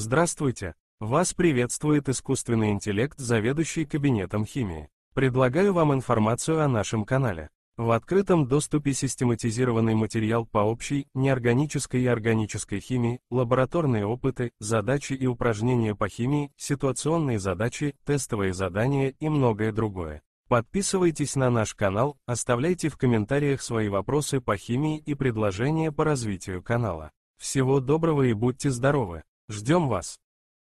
Здравствуйте! Вас приветствует искусственный интеллект, заведующий кабинетом химии. Предлагаю вам информацию о нашем канале. В открытом доступе систематизированный материал по общей, неорганической и органической химии, лабораторные опыты, задачи и упражнения по химии, ситуационные задачи, тестовые задания и многое другое. Подписывайтесь на наш канал, оставляйте в комментариях свои вопросы по химии и предложения по развитию канала. Всего доброго и будьте здоровы! Ждем вас!